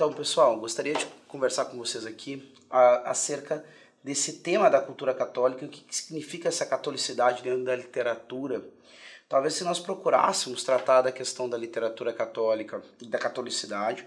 Então, pessoal, gostaria de conversar com vocês aqui acerca desse tema da cultura católica o que significa essa catolicidade dentro da literatura. Talvez se nós procurássemos tratar da questão da literatura católica e da catolicidade,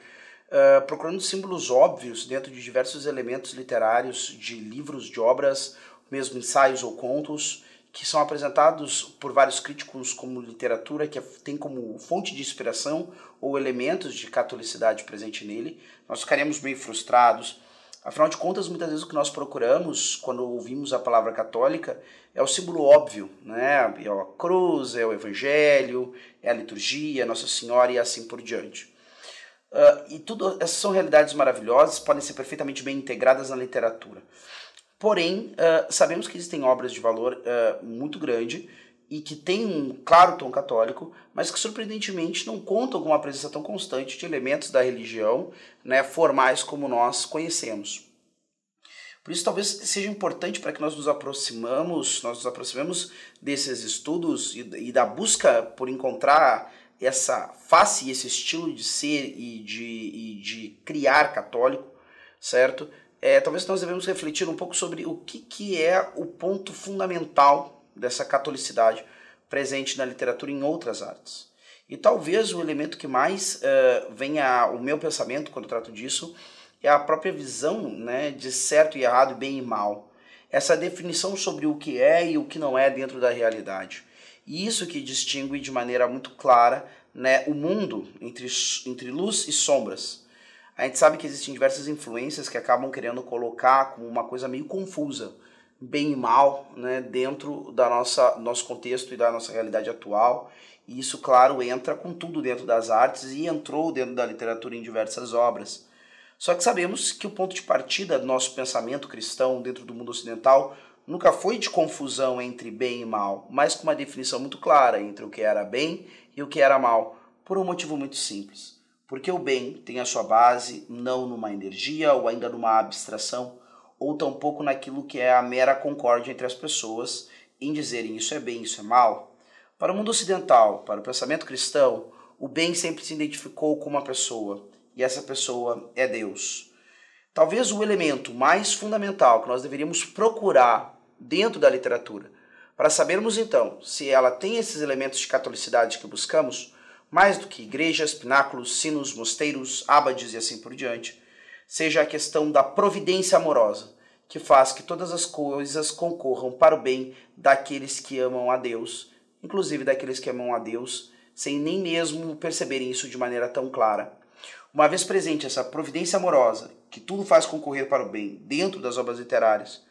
uh, procurando símbolos óbvios dentro de diversos elementos literários, de livros, de obras, mesmo ensaios ou contos, que são apresentados por vários críticos como literatura que é, tem como fonte de inspiração ou elementos de catolicidade presente nele, nós ficaremos meio frustrados. Afinal de contas, muitas vezes o que nós procuramos quando ouvimos a palavra católica é o símbolo óbvio, né? É a cruz, é o evangelho, é a liturgia, Nossa Senhora e assim por diante. Uh, e tudo, essas são realidades maravilhosas, podem ser perfeitamente bem integradas na literatura. Porém, uh, sabemos que existem obras de valor uh, muito grande e que têm um claro tom católico, mas que surpreendentemente não contam com uma presença tão constante de elementos da religião né, formais como nós conhecemos. Por isso, talvez seja importante para que nós nos aproximamos, nós nos aproximemos desses estudos e, e da busca por encontrar essa face, esse estilo de ser e de, e de criar católico, certo? é, talvez nós devemos refletir um pouco sobre o que, que é o ponto fundamental dessa catolicidade presente na literatura e em outras artes. E talvez o elemento que mais uh, venha ao meu pensamento quando trato disso é a própria visão né, de certo e errado, bem e mal. Essa definição sobre o que é e o que não é dentro da realidade. E isso que distingue de maneira muito clara né, o mundo entre, entre luz e sombras a gente sabe que existem diversas influências que acabam querendo colocar como uma coisa meio confusa, bem e mal, né, dentro da nossa nosso contexto e da nossa realidade atual. E isso, claro, entra com tudo dentro das artes e entrou dentro da literatura em diversas obras. Só que sabemos que o ponto de partida do nosso pensamento cristão dentro do mundo ocidental nunca foi de confusão entre bem e mal, mas com uma definição muito clara entre o que era bem e o que era mal, por um motivo muito simples. Porque o bem tem a sua base não numa energia ou ainda numa abstração, ou tampouco naquilo que é a mera concórdia entre as pessoas em dizerem isso é bem, isso é mal. Para o mundo ocidental, para o pensamento cristão, o bem sempre se identificou com uma pessoa, e essa pessoa é Deus. Talvez o elemento mais fundamental que nós deveríamos procurar dentro da literatura, para sabermos então se ela tem esses elementos de catolicidade que buscamos, mais do que igrejas, pináculos, sinos, mosteiros, abades e assim por diante, seja a questão da providência amorosa, que faz que todas as coisas concorram para o bem daqueles que amam a Deus, inclusive daqueles que amam a Deus, sem nem mesmo perceberem isso de maneira tão clara. Uma vez presente essa providência amorosa, que tudo faz concorrer para o bem dentro das obras literárias,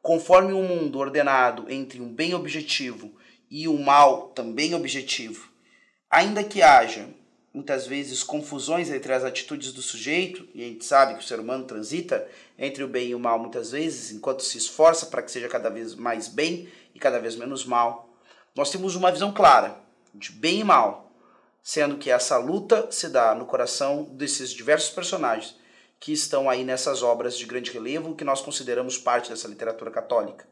conforme um mundo ordenado entre um bem objetivo e um mal também objetivo, Ainda que haja muitas vezes confusões entre as atitudes do sujeito, e a gente sabe que o ser humano transita entre o bem e o mal muitas vezes, enquanto se esforça para que seja cada vez mais bem e cada vez menos mal, nós temos uma visão clara de bem e mal, sendo que essa luta se dá no coração desses diversos personagens que estão aí nessas obras de grande relevo que nós consideramos parte dessa literatura católica.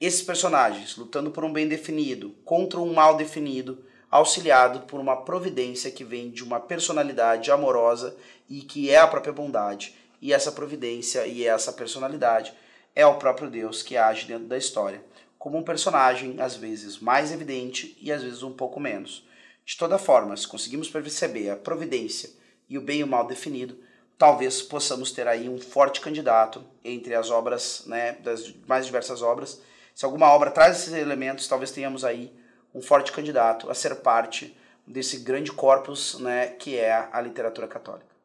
Esses personagens lutando por um bem definido, contra um mal definido, auxiliado por uma providência que vem de uma personalidade amorosa e que é a própria bondade. E essa providência e essa personalidade é o próprio Deus que age dentro da história, como um personagem às vezes mais evidente e às vezes um pouco menos. De toda forma, se conseguimos perceber a providência e o bem e o mal definido, talvez possamos ter aí um forte candidato entre as obras, né, das mais diversas obras. Se alguma obra traz esses elementos, talvez tenhamos aí um forte candidato a ser parte desse grande corpus né, que é a literatura católica.